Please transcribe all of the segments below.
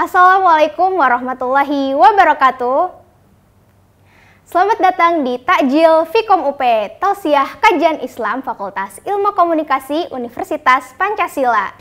Assalamualaikum warahmatullahi wabarakatuh. Selamat datang di Takjil Fikom UP, Tausiah Kajian Islam Fakultas Ilmu Komunikasi Universitas Pancasila.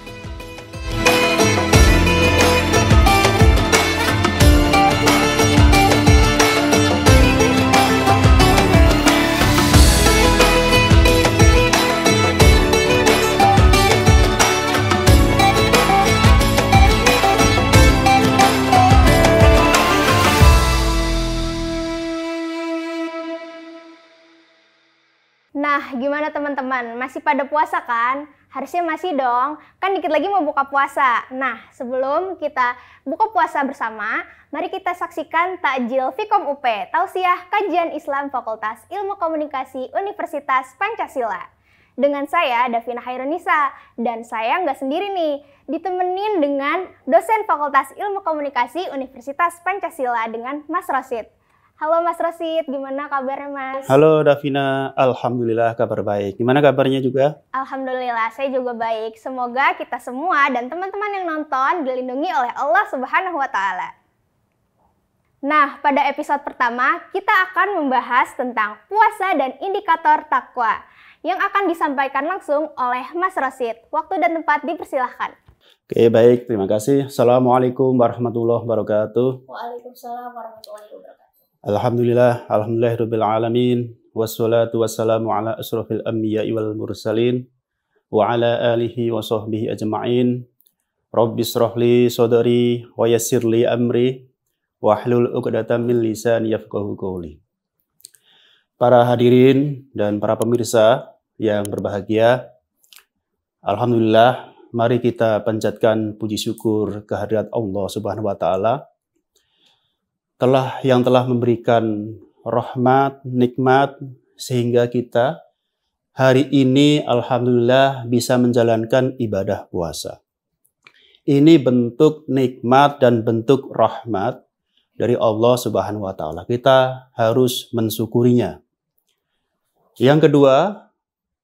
Nah, gimana teman-teman? Masih pada puasa kan? Harusnya masih dong. Kan dikit lagi mau buka puasa. Nah, sebelum kita buka puasa bersama, mari kita saksikan takjil Fikom UP, Tausiah Kajian Islam Fakultas Ilmu Komunikasi Universitas Pancasila. Dengan saya, Davina Hairunisa, dan saya nggak sendiri nih, ditemenin dengan dosen Fakultas Ilmu Komunikasi Universitas Pancasila dengan Mas Rosid. Halo Mas Rosid, gimana kabarnya Mas? Halo Davina, Alhamdulillah kabar baik. Gimana kabarnya juga? Alhamdulillah, saya juga baik. Semoga kita semua dan teman-teman yang nonton dilindungi oleh Allah Subhanahu wa Ta'ala. Nah, pada episode pertama kita akan membahas tentang puasa dan indikator takwa yang akan disampaikan langsung oleh Mas Rosid. Waktu dan tempat dipersilahkan. Oke, baik. Terima kasih. Assalamualaikum warahmatullahi wabarakatuh. Waalaikumsalam warahmatullahi wabarakatuh. Alhamdulillah, alhamdulillahirabbil alamin wassalatu wassalamu ala asrafil anbiya wal mursalin wa ala alihi wa sahbihi ajma'in. Rabbi israh sodari wa yassirli amri wa wahlul uqdatan min lisan yafqahu qawli. Para hadirin dan para pemirsa yang berbahagia, alhamdulillah mari kita panjatkan puji syukur kehadirat Allah Subhanahu wa taala telah yang telah memberikan rahmat, nikmat sehingga kita hari ini alhamdulillah bisa menjalankan ibadah puasa. Ini bentuk nikmat dan bentuk rahmat dari Allah Subhanahu wa taala. Kita harus mensyukurinya. Yang kedua,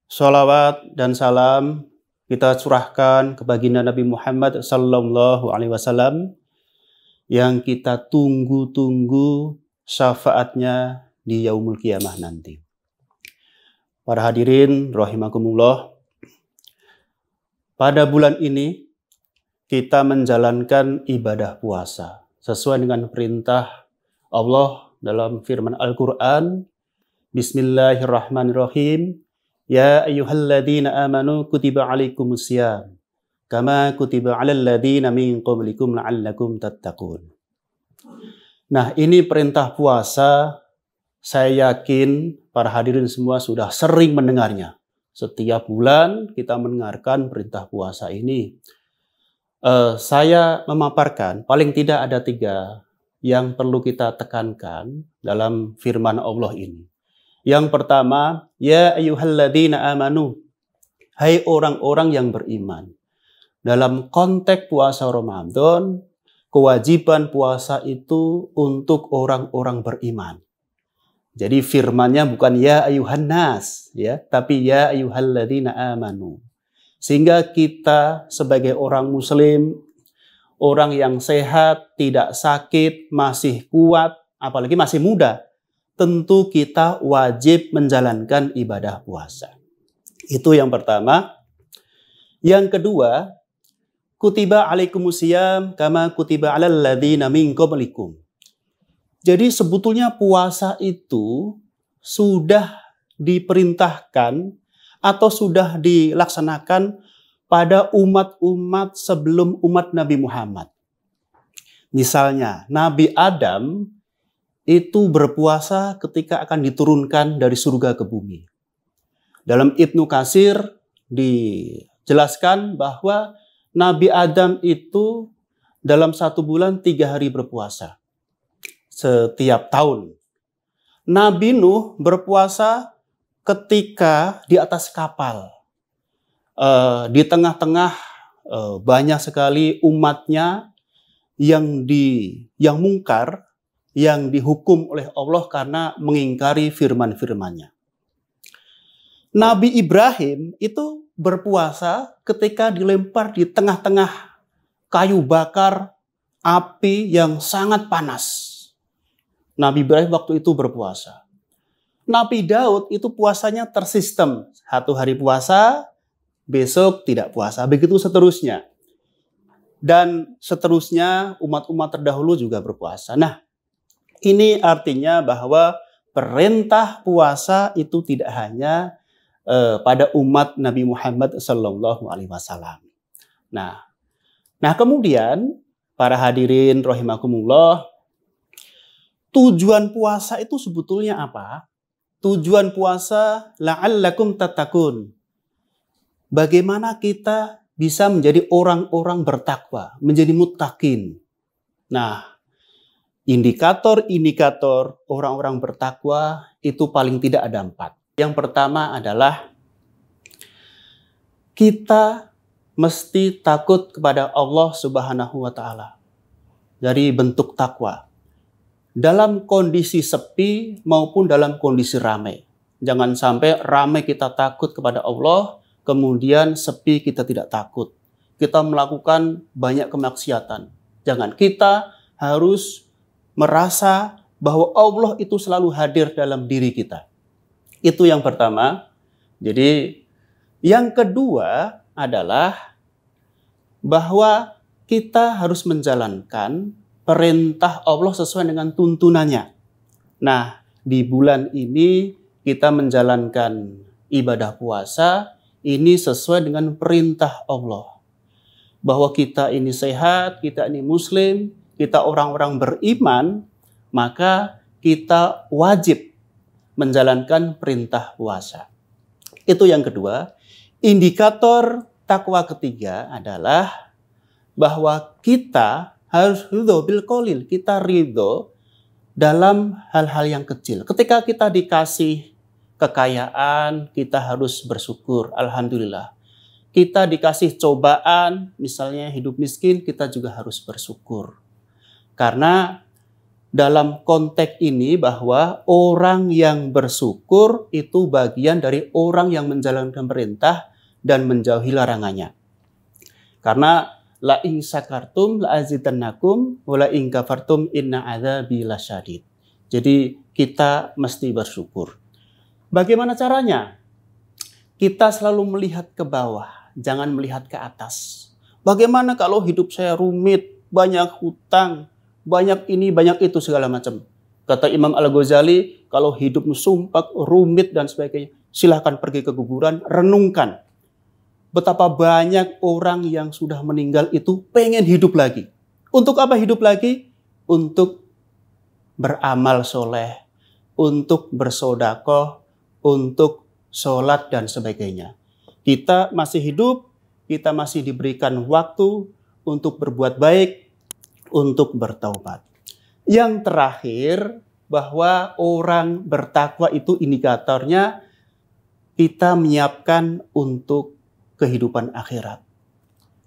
sholawat dan salam kita curahkan ke baginda Nabi Muhammad sallallahu alaihi wasallam yang kita tunggu-tunggu syafaatnya di yaumul kiamah nanti. Para hadirin rahimakumullah, pada bulan ini kita menjalankan ibadah puasa sesuai dengan perintah Allah dalam firman Al-Qur'an Bismillahirrahmanirrahim. Ya ayyuhalladzina amanu kutiba alaikumusiyam kama kutiba 'alal ladina min qablikum la'allakum tattaqun. Nah, ini perintah puasa saya yakin para hadirin semua sudah sering mendengarnya. Setiap bulan kita mendengarkan perintah puasa ini. Uh, saya memaparkan paling tidak ada tiga yang perlu kita tekankan dalam firman Allah ini. Yang pertama, ya ayyuhalladzina amanu. Hai orang-orang yang beriman. Dalam konteks puasa Ramadan, kewajiban puasa itu untuk orang-orang beriman. Jadi firmannya bukan ya ayuhan nas, ya, tapi ya ayyuhalladzina amanu. Sehingga kita sebagai orang muslim, orang yang sehat, tidak sakit, masih kuat, apalagi masih muda, tentu kita wajib menjalankan ibadah puasa. Itu yang pertama. Yang kedua, Kutiba alaikumusiyam kama kutiba ala ladzina min qablikum. Jadi sebetulnya puasa itu sudah diperintahkan atau sudah dilaksanakan pada umat-umat sebelum umat Nabi Muhammad. Misalnya, Nabi Adam itu berpuasa ketika akan diturunkan dari surga ke bumi. Dalam Ibnu Kasir dijelaskan bahwa Nabi Adam itu dalam satu bulan tiga hari berpuasa setiap tahun. Nabi Nuh berpuasa ketika di atas kapal. Uh, di tengah-tengah uh, banyak sekali umatnya yang di yang mungkar yang dihukum oleh Allah karena mengingkari firman-firmannya. Nabi Ibrahim itu berpuasa ketika dilempar di tengah-tengah kayu bakar api yang sangat panas. Nabi Ibrahim waktu itu berpuasa. Nabi Daud itu puasanya tersistem. Satu hari puasa, besok tidak puasa. Begitu seterusnya. Dan seterusnya umat-umat terdahulu juga berpuasa. Nah, ini artinya bahwa perintah puasa itu tidak hanya Eh, pada umat Nabi Muhammad Sallallahu Alaihi Wasallam. Nah, nah kemudian para hadirin rohimakumullah, tujuan puasa itu sebetulnya apa? Tujuan puasa la'allakum tatakun. Bagaimana kita bisa menjadi orang-orang bertakwa, menjadi mutakin. Nah, indikator-indikator orang-orang bertakwa itu paling tidak ada empat. Yang pertama adalah kita mesti takut kepada Allah Subhanahu wa taala dari bentuk takwa. Dalam kondisi sepi maupun dalam kondisi ramai. Jangan sampai ramai kita takut kepada Allah, kemudian sepi kita tidak takut. Kita melakukan banyak kemaksiatan. Jangan kita harus merasa bahwa Allah itu selalu hadir dalam diri kita itu yang pertama. Jadi yang kedua adalah bahwa kita harus menjalankan perintah Allah sesuai dengan tuntunannya. Nah, di bulan ini kita menjalankan ibadah puasa ini sesuai dengan perintah Allah. Bahwa kita ini sehat, kita ini muslim, kita orang-orang beriman, maka kita wajib menjalankan perintah puasa. Itu yang kedua. Indikator takwa ketiga adalah bahwa kita harus ridho bil kolil. Kita ridho dalam hal-hal yang kecil. Ketika kita dikasih kekayaan, kita harus bersyukur. Alhamdulillah. Kita dikasih cobaan, misalnya hidup miskin, kita juga harus bersyukur. Karena dalam konteks ini bahwa orang yang bersyukur itu bagian dari orang yang menjalankan perintah dan menjauhi larangannya. Karena la in syakartum la azidannakum wa la in kafartum inna adzabi lasyadid. Jadi kita mesti bersyukur. Bagaimana caranya? Kita selalu melihat ke bawah, jangan melihat ke atas. Bagaimana kalau hidup saya rumit, banyak hutang, banyak ini, banyak itu segala macam. Kata Imam Al-Ghazali, kalau hidupmu sumpah, rumit dan sebagainya, silahkan pergi ke kuburan, renungkan. Betapa banyak orang yang sudah meninggal itu pengen hidup lagi. Untuk apa hidup lagi? Untuk beramal soleh, untuk bersodakoh, untuk sholat dan sebagainya. Kita masih hidup, kita masih diberikan waktu untuk berbuat baik, untuk bertaubat. Yang terakhir, bahwa orang bertakwa itu indikatornya kita menyiapkan untuk kehidupan akhirat.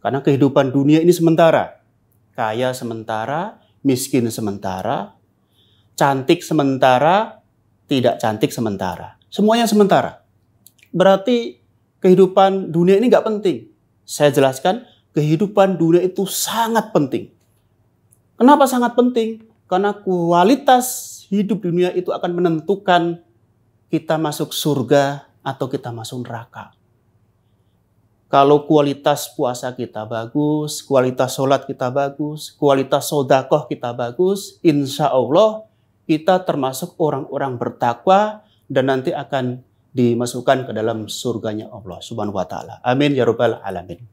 Karena kehidupan dunia ini sementara. Kaya sementara, miskin sementara, cantik sementara, tidak cantik sementara. Semuanya sementara. Berarti kehidupan dunia ini nggak penting. Saya jelaskan, kehidupan dunia itu sangat penting. Kenapa sangat penting? Karena kualitas hidup dunia itu akan menentukan kita masuk surga atau kita masuk neraka. Kalau kualitas puasa kita bagus, kualitas sholat kita bagus, kualitas sodakoh kita bagus, insya Allah kita termasuk orang-orang bertakwa dan nanti akan dimasukkan ke dalam surganya Allah Subhanahu wa taala. Amin ya rabbal alamin.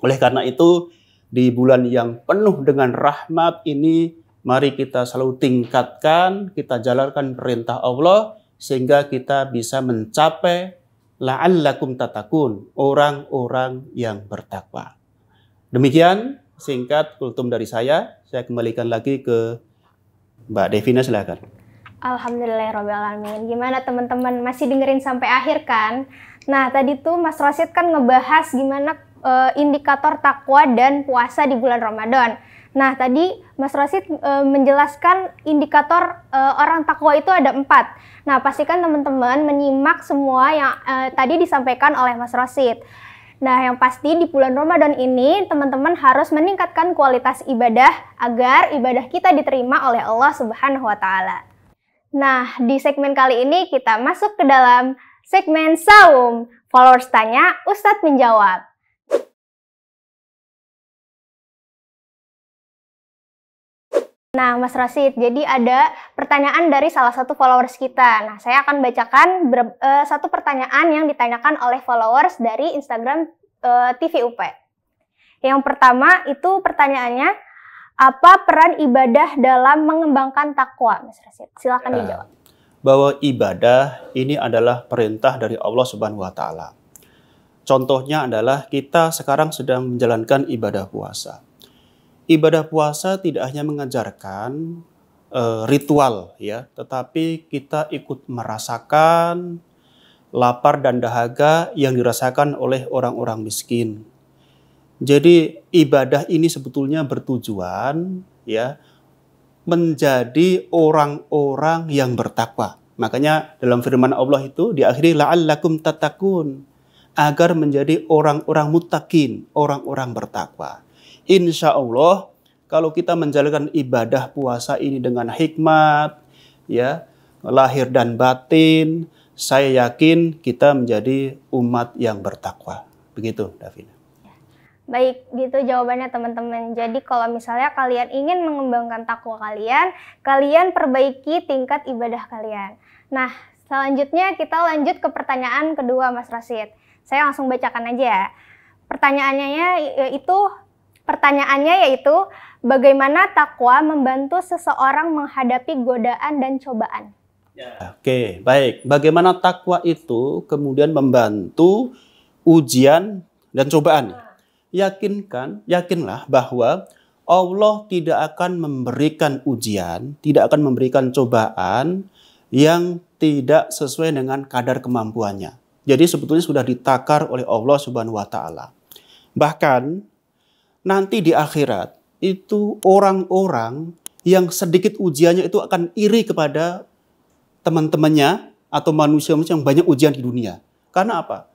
Oleh karena itu, di bulan yang penuh dengan rahmat ini, mari kita selalu tingkatkan, kita jalankan perintah Allah sehingga kita bisa mencapai la'allakum tatakun, orang-orang yang bertakwa. Demikian singkat kultum dari saya. Saya kembalikan lagi ke Mbak Devina silakan. Alhamdulillah Alamin. Gimana teman-teman masih dengerin sampai akhir kan? Nah tadi tuh Mas Rosid kan ngebahas gimana uh, indikator takwa dan puasa di bulan Ramadan. Nah, tadi Mas Rosid uh, menjelaskan indikator uh, orang takwa itu ada empat. Nah, pastikan teman-teman menyimak semua yang uh, tadi disampaikan oleh Mas Rosid. Nah, yang pasti di bulan Ramadan ini teman-teman harus meningkatkan kualitas ibadah agar ibadah kita diterima oleh Allah Subhanahu wa taala. Nah, di segmen kali ini kita masuk ke dalam segmen Saum. Followers tanya, Ustadz menjawab. Nah, Mas Rasid, jadi ada pertanyaan dari salah satu followers kita. Nah, saya akan bacakan ber, uh, satu pertanyaan yang ditanyakan oleh followers dari Instagram uh, eh, TV UP. Yang pertama itu pertanyaannya, apa peran ibadah dalam mengembangkan takwa, Mas Rasid? Silakan ya. dijawab. Bahwa ibadah ini adalah perintah dari Allah Subhanahu wa taala. Contohnya adalah kita sekarang sedang menjalankan ibadah puasa ibadah puasa tidak hanya mengajarkan uh, ritual ya, tetapi kita ikut merasakan lapar dan dahaga yang dirasakan oleh orang-orang miskin. Jadi ibadah ini sebetulnya bertujuan ya menjadi orang-orang yang bertakwa. Makanya dalam firman Allah itu diakhiri la'allakum tatakun agar menjadi orang-orang mutakin, orang-orang bertakwa insya Allah kalau kita menjalankan ibadah puasa ini dengan hikmat, ya lahir dan batin, saya yakin kita menjadi umat yang bertakwa. Begitu, Davina. Baik, gitu jawabannya teman-teman. Jadi kalau misalnya kalian ingin mengembangkan takwa kalian, kalian perbaiki tingkat ibadah kalian. Nah, selanjutnya kita lanjut ke pertanyaan kedua Mas Rasid. Saya langsung bacakan aja ya. Pertanyaannya itu Pertanyaannya yaitu, bagaimana takwa membantu seseorang menghadapi godaan dan cobaan? Ya. Oke, baik. Bagaimana takwa itu kemudian membantu ujian dan cobaan? Yakinkan, yakinlah bahwa Allah tidak akan memberikan ujian, tidak akan memberikan cobaan yang tidak sesuai dengan kadar kemampuannya. Jadi sebetulnya sudah ditakar oleh Allah Subhanahu wa taala. Bahkan nanti di akhirat itu orang-orang yang sedikit ujiannya itu akan iri kepada teman-temannya atau manusia-manusia yang banyak ujian di dunia. Karena apa?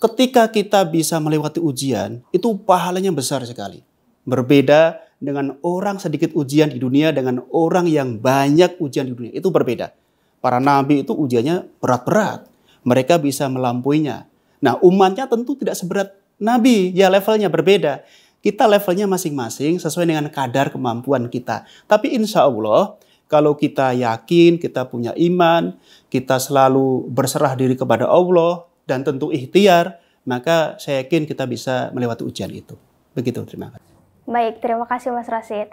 Ketika kita bisa melewati ujian, itu pahalanya besar sekali. Berbeda dengan orang sedikit ujian di dunia dengan orang yang banyak ujian di dunia. Itu berbeda. Para nabi itu ujiannya berat-berat. Mereka bisa melampuinya. Nah umatnya tentu tidak seberat nabi. Ya levelnya berbeda. Kita levelnya masing-masing sesuai dengan kadar kemampuan kita. Tapi insya Allah kalau kita yakin, kita punya iman, kita selalu berserah diri kepada Allah dan tentu ikhtiar, maka saya yakin kita bisa melewati ujian itu. Begitu, terima kasih. Baik, terima kasih Mas Rasid.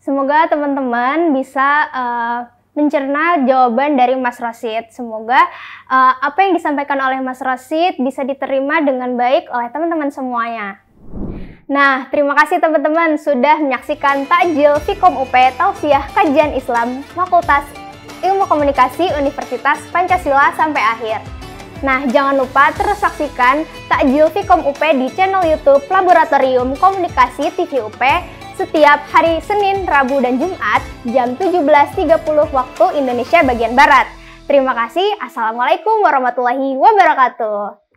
Semoga teman-teman bisa uh, mencerna jawaban dari Mas Rasid. Semoga uh, apa yang disampaikan oleh Mas Rasid bisa diterima dengan baik oleh teman-teman semuanya. Nah, terima kasih teman-teman sudah menyaksikan Takjil Fikom UP Tausiah Kajian Islam Fakultas Ilmu Komunikasi Universitas Pancasila sampai akhir. Nah, jangan lupa terus saksikan Takjil Fikom UP di channel YouTube Laboratorium Komunikasi TV UP setiap hari Senin, Rabu, dan Jumat jam 17.30 waktu Indonesia bagian Barat. Terima kasih. Assalamualaikum warahmatullahi wabarakatuh.